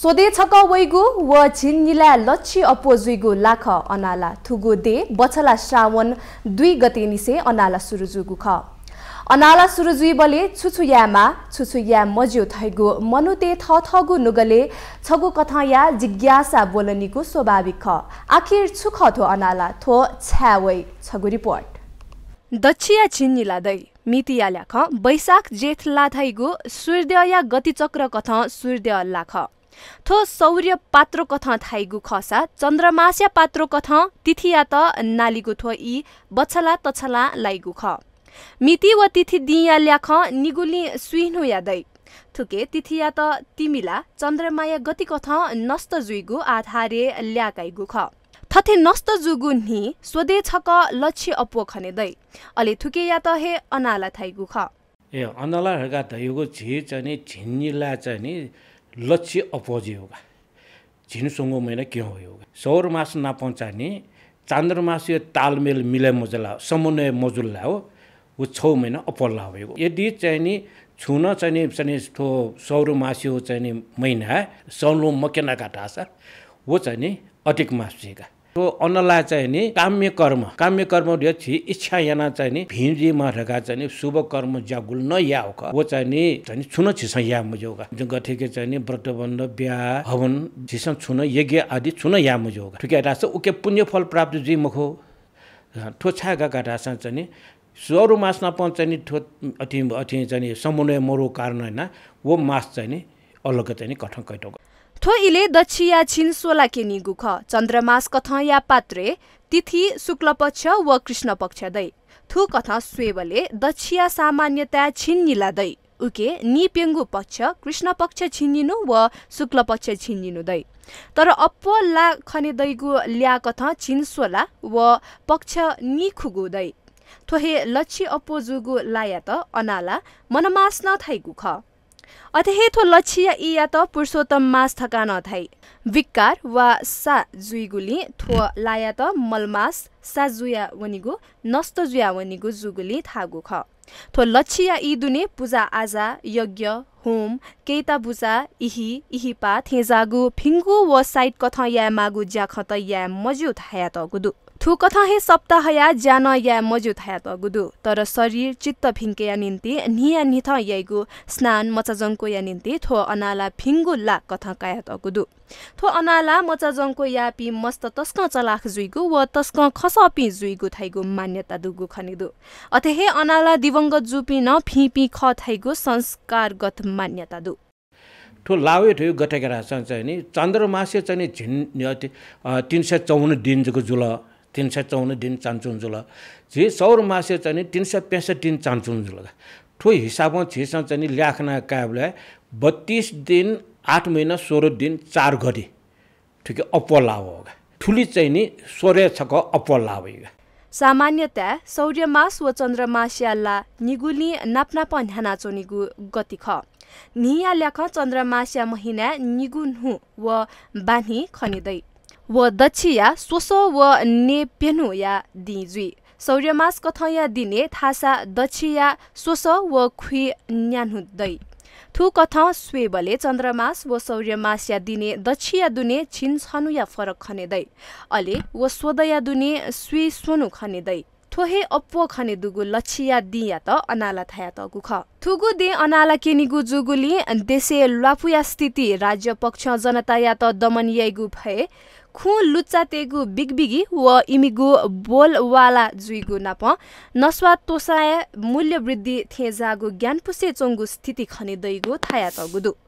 सोदे छक वैगु व झिङ्गिला लच्छी अपोजुइगु जुइगु लाख अनाला थुगु दे बछला श्रावण दुई गते निसे अनाला सुरुजुगु ख अनाला सुरुजुई बले छुछुयामा छुछुया मज्यो थैगु मनुते थथगु नुगले छगु या जिज्ञासा बोलनीको स्वाभाविक ख आखिर छुख थो अनाला थो छ्यावै छगु रिपोर्ट दक्षिया छिन्निला दै मितिया ल्याख वैशाख जेठ लाथाइगु सूर्य या गतिचक्र कथ सूर्य लाख थो सौर्य पात्रो कथ थाइगु खसा चन्द्रमास्या पात्रो कथ तिथिया त नालीगु थो यी बछला तछला लाइगु ख मिति वा तिथि दिया ल्याख निगुली सुइनु यादै थुके तिथिया त तिमिला चन्द्रमाया गति कथ नस्त जुइगु आधारे ल्याकाइगु ख थथे नस्त जुगु नि स्वदे छक लक्ष्य खने खनेदै अले थुके या त हे अनाला थाइगु ख ए अनाला हरगा धयुगु झि चनी झिनिला चाहिँ लक्ष्य अपोजे होगा झिनसुङ्गो महिना के होगा सौर मास ना चान्द्रमास यो तालमेल मिले मजुला समन्वय मजुल्ला हो ऊ छ महिना अपल्ला होगा यदि चाहिँ नि छुन चाहिँ चाहिने ठो सौर मासियो नि महिना सौलो मकेना छ ऊ चाहिँ नि अटिक मासिएका त्यो अन्नलाई चाहिँ नि काम्य कर्म काम्य कर्म छि इच्छा याना चाहिँ नि भिमजीमा रहेका चाहिँ शुभ कर्म जागुल न या वो चाहिँ नि चाहिँ छुन छिसन या मुजोगा जुन गठेके चाहिँ नि व्रतबन्ध बिहा हवन झिसन छुन यज्ञ आदि छुन या मुजोगा ठुके राख्छ उके पुण्य फल प्राप्त जी मुखो ठोछा गएका राख्छ चाहिँ नि सरु मास पनि नि ठो अति अथि चाहिँ समन्वय मरो कारण होइन वो मास चाहिँ नि अलग चाहिँ नि कठङ ठोइले दक्षिया छिन्सोला केनी ख चन्द्रमास कथ या पात्रे तिथि शुक्लपक्ष व कृष्णपक्ष दै थु कथ स्वेवले दक्षिया सामान्यतया छिन्निला दै उके निपेङ्गु पक्ष कृष्णपक्ष छिन्निनु व शुक्लपक्ष छिन्निनु दै तर अप्प ला खने दैगु ल्या कथ छिन्सोला वा पक्ष निखुगु दै थोहे लक्षी अप्पो जुगु लाया त अनाला मनमास्न थाइगु ख अथेथो लक्ष्य इया त पुरुषोत्तम मास थका नथाई विकार वा सा जुइगुली थो लाया त मलमास सा जुया वनिगु नस्त जुया वनिगु जुगुली थागु ख थो लक्ष्य दुने पूजा आजा यज्ञ होम बुजा इही इहिपा थेजागु फिङ्गु व साइट कथ या मागु ज्या खत या मजु थाया तगुदु थु हे सप्ताह या ज्यान या मजु थाया गुदु तर शरीर चित्त फिङ्के या निम्ति निया निथ याइगु स्नान मचाजङको या निम्ति थो अनाला फिङ्गु ला कथ काया तगुदु थो अनाला मचाजङको या पि मस्त तस्क चलाख जुइगु व तस्क खसपि जुइगु थाइगु मान्यता दुगु खनिदु हे अनाला दिवंग जुपि न फिपि ख थाइगु संस्कारगत मान्यता दु ठो लावे ठो गटेका चाहिँ नि चन्द्रमासे चाहिँ झिन् तिन सय चौन दिनको जुल तिन सय चौन्न दिन चान्चुन जुल झि सौरमासे चाहिँ तिन सय पैँसठ दिन चान्चुन जुल ठो हिसाबमा छिसँग चाहिँ ल्याखना काबलाई बत्तिस दिन आठ महिना सोह्र दिन चार घडी ठिकै अप्पल लाभ हो ठुली चाहिँ नि सोह्र छको अप्पल लाभ सामान्यतया सौर्यमास व चन्द्रमास्याल्ला निगुली नाप्नापन न्यानाचो निगु गति ख निया ल्याख चन्द्रमास्या महिना निगुन्हु व बानी खनिदै व दक्षिया सोसो व नेप्यनु या दिजुई सौर्यमास कथया दिने थासा दक्षिया सोसो व खुइ न्यानु दै थुकथ स्वेबले चन्द्रमास सौर्यमास या दिने दक्षिया दुने छिन या फरक खनेदै अले व स्वदया दुने स्वे स्वनु खनेदै ठोहे अप्पो खने दुगु दि या त अनाला थाया त गुख थुगु दे अनाला केनिगु जुगुली देशे ल्वापुया स्थिति राज्य पक्ष जनता या त याइगु भए खु लुच्चा तेगु बिगबिगी व इमिगु बोलवाला जुइगु नाप नस्वा तोसाय मूल्य वृद्धि थेजागु ज्ञानपुसे चोङ्गु स्थिति खने दैगु थाया त गुदु